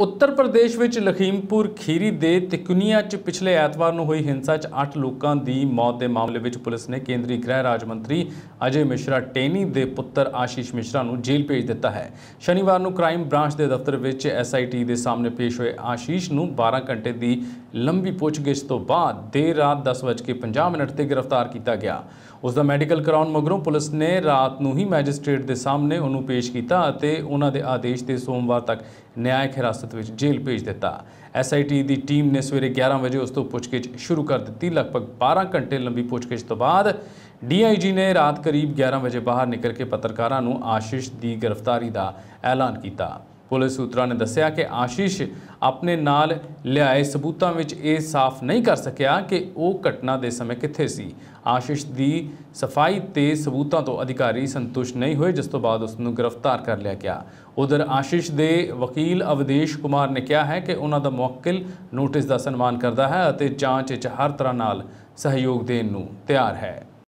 ਉੱਤਰ ਪ੍ਰਦੇਸ਼ ਵਿੱਚ ਲਖੀਮਪੁਰ ਖੀਰੀ ਦੇ ਤਿਕੁਨੀਆ 'ਚ ਪਿਛਲੇ ਐਤਵਾਰ ਨੂੰ ਹੋਈ ਹਿੰਸਾ 'ਚ 8 ਲੋਕਾਂ ਦੀ ਮੌਤ ਦੇ ਮਾਮਲੇ ਵਿੱਚ ਪੁਲਿਸ ਨੇ ਕੇਂਦਰੀ ਗ੍ਰਹਿ ਰਾਜ ਮੰਤਰੀ ਅਜੇ ਮਿਸ਼ਰਾ ਟੇਨੀ ਦੇ ਪੁੱਤਰ ਆਸ਼ੀਸ਼ ਮਿਸ਼ਰਾ ਨੂੰ ਜੇਲ੍ਹ ਭੇਜ ਦਿੱਤਾ ਹੈ ਸ਼ਨੀਵਾਰ ਨੂੰ ਕ੍ਰਾਈਮ ਬ੍ਰਾਂਚ ਦੇ ਦਫ਼ਤਰ ਵਿੱਚ ਐਸਆਈਟੀ ਦੇ ਸਾਹਮਣੇ ਪੇਸ਼ ਹੋਏ ਆਸ਼ੀਸ਼ ਨੂੰ 12 ਘੰਟੇ ਦੀ ਲੰਬੀ ਪੁੱਛਗਿੱਛ ਤੋਂ ਬਾਅਦ ਦੇਰ ਰਾਤ 10:50 ਮਿੰਟ ਤੇ ਗ੍ਰਿਫਤਾਰ ਕੀਤਾ ਗਿਆ ਉਸ ਦਾ ਮੈਡੀਕਲ ਕਰਾਉਣ ਮਗਰੋਂ ਪੁਲਿਸ ਨੇ ਰਾਤ ਨੂੰ ਹੀ ਮੈਜਿਸਟ੍ਰੇਟ ਦੇ ਸਾਹਮਣੇ ਉਹਨੂੰ ਪੇਸ਼ ਕੀਤਾ ਅਤੇ ਉਹਨਾਂ ਦੇ ਆਦੇਸ਼ ਤੇ ਸੋਮਵਾਰ ਤੱਕ ਨਿਆਇਕ ਹਿਰਾਸਤ ਵਿੱਚ ਜੇਲ੍ਹ ਭੇਜ ਦਿੱਤਾ ਐਸਆਈਟੀ ਦੀ ਟੀਮ ਨੇ ਸਵੇਰੇ 11 ਵਜੇ ਉਸ ਤੋਂ ਪੁੱਛਗਿੱਛ ਸ਼ੁਰੂ ਕਰ ਦਿੱਤੀ ਲਗਭਗ 12 ਘੰਟੇ ਲੰਬੀ ਪੁੱਛਗਿੱਛ ਤੋਂ ਬਾਅਦ ਡੀਆਈਜੀ ਨੇ ਰਾਤ ਕਰੀਬ 11 ਵਜੇ ਬਾਹਰ ਨਿਕਲ ਕੇ ਪੱਤਰਕਾਰਾਂ ਨੂੰ ਆਸ਼ੀਸ਼ ਦੀ ਗ੍ਰਿਫਤਾਰੀ ਦਾ ਐਲਾਨ ਕੀਤਾ ਪੁਲਿਸ ਸੂਤਰਾਂ ਨੇ ਦੱਸਿਆ ਕਿ ਆਸ਼ੀਸ਼ ਆਪਣੇ ਨਾਲ ਲਿਆਏ ਸਬੂਤਾਂ ਵਿੱਚ ਇਹ ਸਾਫ਼ ਨਹੀਂ ਕਰ ਸਕਿਆ ਕਿ ਉਹ ਘਟਨਾ ਦੇ ਸਮੇਂ ਕਿੱਥੇ ਸੀ ਆਸ਼ੀਸ਼ ਦੀ ਸਫਾਈ ਤੇ ਸਬੂਤਾਂ ਤੋਂ ਅਧਿਕਾਰੀ ਸੰਤੁਸ਼ਟ ਨਹੀਂ ਹੋਏ ਜਿਸ ਤੋਂ ਬਾਅਦ ਉਸ ਨੂੰ ਗ੍ਰਿਫਤਾਰ ਕਰ ਲਿਆ ਗਿਆ ਉਧਰ ਆਸ਼ੀਸ਼ ਦੇ ਵਕੀਲ ਅਵਦੇਸ਼ ਕੁਮਾਰ ਨੇ ਕਿਹਾ ਹੈ ਕਿ ਉਹਨਾਂ ਦਾ ਮੁਅੱਕਲ ਨੋਟਿਸ ਦਾ ਸਨਮਾਨ ਕਰਦਾ ਹੈ ਅਤੇ ਜਾਂਚ 'ਚ ਹਰ ਤਰ੍ਹਾਂ ਨਾਲ ਸਹਿਯੋਗ ਦੇਣ ਨੂੰ ਤਿਆਰ ਹੈ